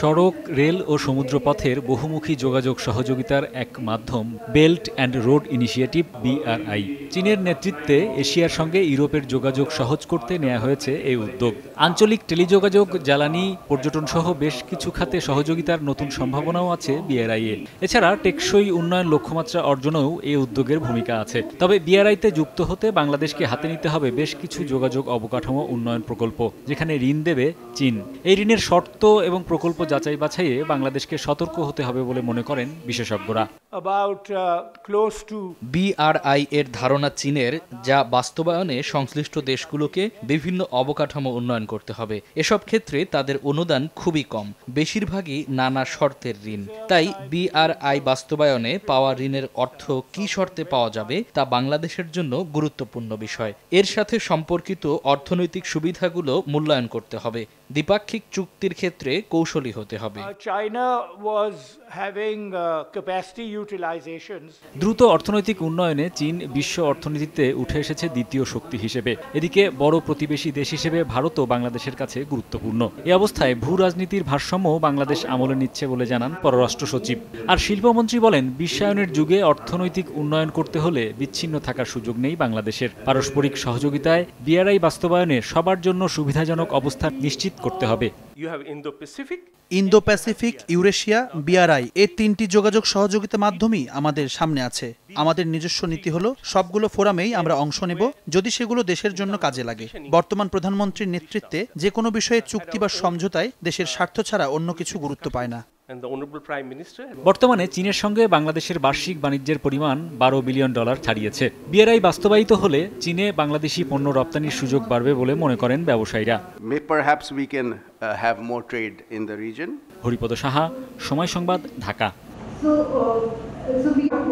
সড়ক রেল ও সমুদ্রপথের বহুমুখী যোগাযোগ সহযোগিতার এক মাধ্যম belt and road initiative BRI চীনের নেতৃত্বে এশিয়ার সঙ্গে ইউরোপের যোগাযোগ সহজ করতে নেওয়া হয়েছে এই উদ্যোগ আঞ্চলিক টেলিযোগাযোগ জ্বালানি পর্যটন সহ বেশ কিছু খাতে সহযোগিতার নতুন সম্ভাবনাও আছে বিআরআই এ এছাড়া টেকসই উন্নয়ন লক্ষ্যমাত্রা অর্জনেও এই উদ্যোগের ভূমিকা আছে তবে বিআরআইতে যুক্ত হতে বাংলাদেশকে হাতে নিতে হবে বেশ কিছু যোগাযোগ অবকাঠামো উন্নয়ন প্রকল্প যেখানে ঋণ দেবে চীন এই ঋণের শর্ত এবং প্রকল্প যাচাই বাছাইয়ে বাংলাদেশকে সতর্ক হতে হবে বলে মনে করেন বিশেষজ্ঞরা uh, বিআরআই এর ধারণা চীনের যা বাস্তবায়নে সংশ্লিষ্ট দেশগুলোকে বিভিন্ন অবকাঠামো উন্নয়ন করতে হবে এসব ক্ষেত্রে তাদের অনুদান খুবই কম বেশিরভাগই নানা শর্তের ঋণ তাই বিআরআই বাস্তবায়নে পাওয়া ঋণের অর্থ কি শর্তে পাওয়া যাবে তা বাংলাদেশের জন্য গুরুত্বপূর্ণ বিষয় এর সাথে সম্পর্কিত অর্থনৈতিক সুবিধাগুলো মূল্যায়ন করতে হবে দ্বিপাক্ষিক চুক্তির ক্ষেত্রে কৌশলী তৈরি হতে হবে uh, uh, দ্রুত অর্থনৈতিক উন্নয়নে চীন বিশ্ব অর্থনীতিতে উঠে এসেছে দ্বিতীয় শক্তি হিসেবে এদিকে বড় প্রতিবেশী দেশ হিসেবে ভারতও বাংলাদেশের কাছে গুরুত্বপূর্ণ এ অবস্থায় ভূ রাজনীতির ভারসাম্য বাংলাদেশ আমলে নিচ্ছে বলে জানান পররাষ্ট্র সচিব আর শিল্পমন্ত্রী বলেন বিশ্বায়নের যুগে অর্থনৈতিক উন্নয়ন করতে হলে বিচ্ছিন্ন থাকার সুযোগ নেই বাংলাদেশের পারস্পরিক সহযোগিতায় বিআরআই বাস্তবায়নে সবার জন্য সুবিধাজনক অবস্থা নিশ্চিত করতে হবে ইন্দো প্যাসিফিক ইউরেশিয়া বিআরআই এই তিনটি যোগাযোগ সহযোগিতার মাধ্যমেই আমাদের সামনে আছে আমাদের নিজস্ব নীতি হলো সবগুলো ফোরামেই আমরা অংশ নেব যদি সেগুলো দেশের জন্য কাজে লাগে বর্তমান প্রধানমন্ত্রীর নেতৃত্বে যে কোনো বিষয়ে চুক্তি বা সমঝোতায় দেশের স্বার্থ ছাড়া অন্য কিছু গুরুত্ব পায় না বর্তমানে চীনের সঙ্গে বাংলাদেশের বার্ষিক বাণিজ্যের পরিমাণ বারো বিলিয়ন ডলার ছাড়িয়েছে বিআরআই বাস্তবায়িত হলে চীনে বাংলাদেশি পণ্য রপ্তানির সুযোগ বাড়বে বলে মনে করেন ব্যবসায়ীরা uh, হরিপদ সাহা সময় সংবাদ ঢাকা uh,